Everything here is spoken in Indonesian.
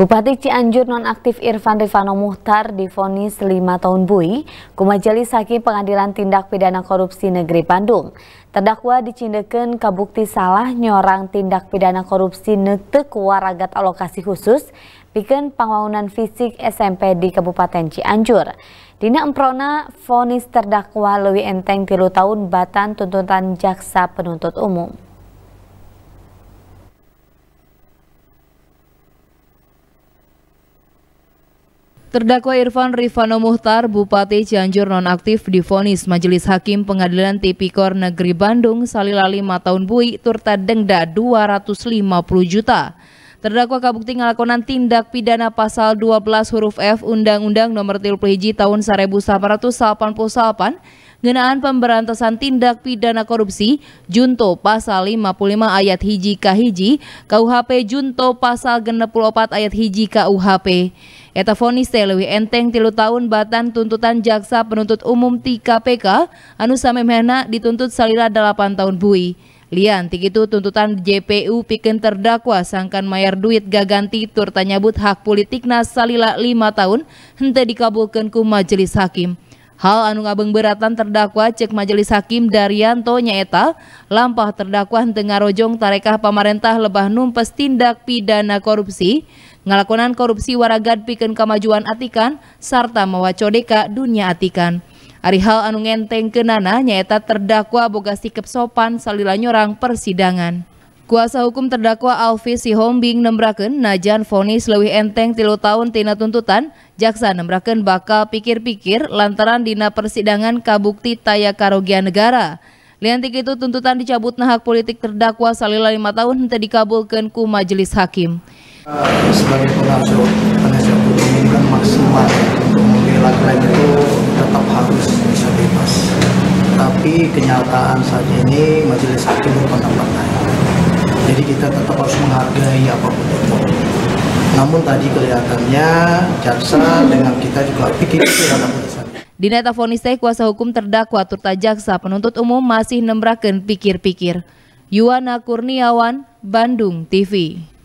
Bupati Cianjur nonaktif Irfan Rifano Muhtar difonis 5 tahun bui ku Majelis Hakim Pengadilan Tindak Pidana Korupsi Negeri Bandung. Terdakwa dicindekan kabukti salah nyorang tindak pidana korupsi netek waragat alokasi khusus bikin pembangunan fisik SMP di Kabupaten Cianjur. Dina Emprona fonis terdakwa Lewi Enteng tilu tahun batan tuntutan jaksa penuntut umum. Terdakwa Irfan Rifano Muhtar, Bupati Cianjur nonaktif difonis Majelis Hakim Pengadilan Tipikor Negeri Bandung Salila 5 tahun bui turta denda 250 juta. Terdakwa kabukti ngelakonan tindak pidana pasal 12 huruf F Undang-Undang Nomor 31 tahun 1988 ngenaan pemberantasan tindak pidana korupsi Junto pasal 55 ayat hiji kahiji KUHP Junto pasal 64 ayat hiji KUHP. Eta vonis enteng tilu tahun batan tuntutan jaksa penuntut umum ti KPK anu dituntut salira 8 tahun bui. Lian, itu tuntutan JPU piken terdakwa sangkan mayar duit gaganti tur But hak Politik Nas salila 5 tahun hente dikabulkan ku majelis hakim. Hal anu ngabeng beratan terdakwa cek majelis hakim Daryanto nyaeta lampah terdakwa tengah rojong tarekah pemerintah lebah numpes tindak pidana korupsi ngalakonan korupsi waragad piken kemajuan atikan serta mewacodeka dunia atikan. Ari hal anu ngenteng kenana nyaeta terdakwa boga sikap sopan salila nyorang persidangan. Kuasa hukum terdakwa Alfi Sihombing nembraken najan fonis lebih enteng tilu tahun tina tuntutan, jaksa nembraken bakal pikir-pikir lantaran dina persidangan kabukti taya karogian negara. Lian itu tuntutan dicabut nah hak politik terdakwa salila lima tahun hingga dikabulkan ku majelis hakim. Eh, sebagai pengasuh, penasihat hukum ini kan maksimal untuk membela itu tetap harus bisa bebas. Tapi kenyataan saat ini majelis hakim berpendapat jadi kita tetap harus menghargai apapun itu namun tadi kelihatannya jaksa dengan kita juga pikir-pikir dalam putusan di kuasa hukum terdakwa turta jaksa penuntut umum masih nembraken pikir-pikir. Yuwana Kurniawan, Bandung TV.